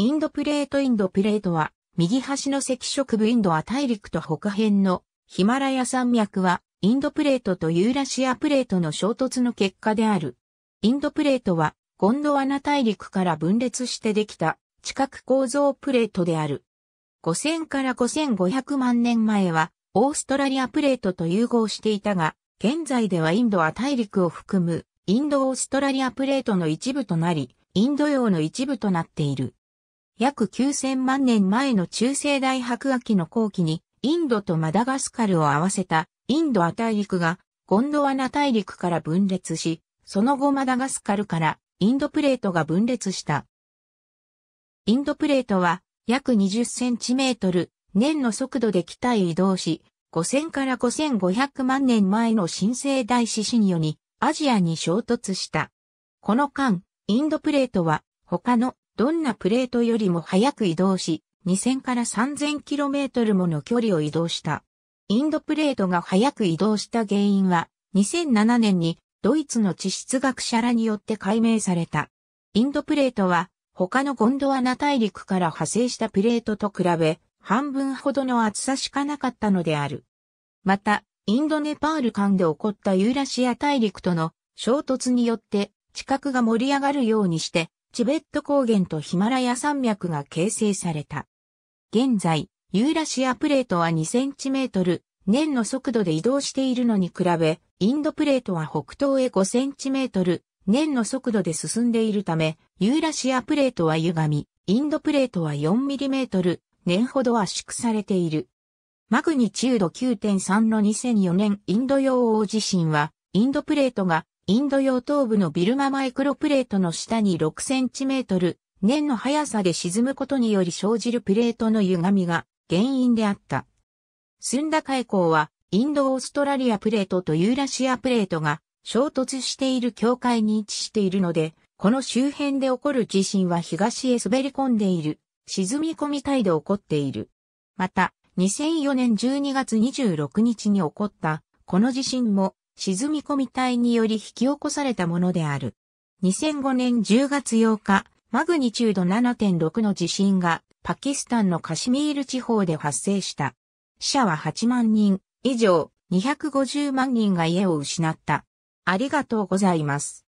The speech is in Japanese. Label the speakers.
Speaker 1: インドプレートインドプレートは、右端の赤色部インドア大陸と北辺のヒマラヤ山脈は、インドプレートとユーラシアプレートの衝突の結果である。インドプレートは、ゴンドワナ大陸から分裂してできた地殻構造プレートである。5000から5500万年前は、オーストラリアプレートと融合していたが、現在ではインドア大陸を含む、インドオーストラリアプレートの一部となり、インド洋の一部となっている。約9000万年前の中世大白亜紀の後期に、インドとマダガスカルを合わせたインド亜大陸がゴンドワナ大陸から分裂し、その後マダガスカルからインドプレートが分裂した。インドプレートは約20センチメートル年の速度で北へ移動し、5000から5500万年前の新生大獅子によりアジアに衝突した。この間、インドプレートは他のどんなプレートよりも早く移動し、2000から 3000km もの距離を移動した。インドプレートが早く移動した原因は、2007年にドイツの地質学者らによって解明された。インドプレートは、他のゴンドワナ大陸から派生したプレートと比べ、半分ほどの厚さしかなかったのである。また、インドネパール間で起こったユーラシア大陸との衝突によって地殻が盛り上がるようにしてチベット高原とヒマラヤ山脈が形成された。現在、ユーラシアプレートは2センチメートル、年の速度で移動しているのに比べ、インドプレートは北東へ5センチメートル、年の速度で進んでいるため、ユーラシアプレートは歪み、インドプレートは4ミリメートル、年ほど圧縮されている。マグニチュード9.3の2004年インド洋大地震は、インドプレートがインド洋東部のビルママイクロプレートの下に6センチメートル、年の速さで沈むことにより生じるプレートの歪みが原因であった。スンダ海溝は、インド・オーストラリアプレートとユーラシアプレートが衝突している境界に位置しているので、この周辺で起こる地震は東へ滑り込んでいる、沈み込み帯で起こっている。また、2004年12月26日に起こった、この地震も沈み込み体により引き起こされたものである。2005年10月8日、マグニチュード7.6の地震がパキスタンのカシミール地方で発生した。死者は8万人以上、250万人が家を失った。ありがとうございます。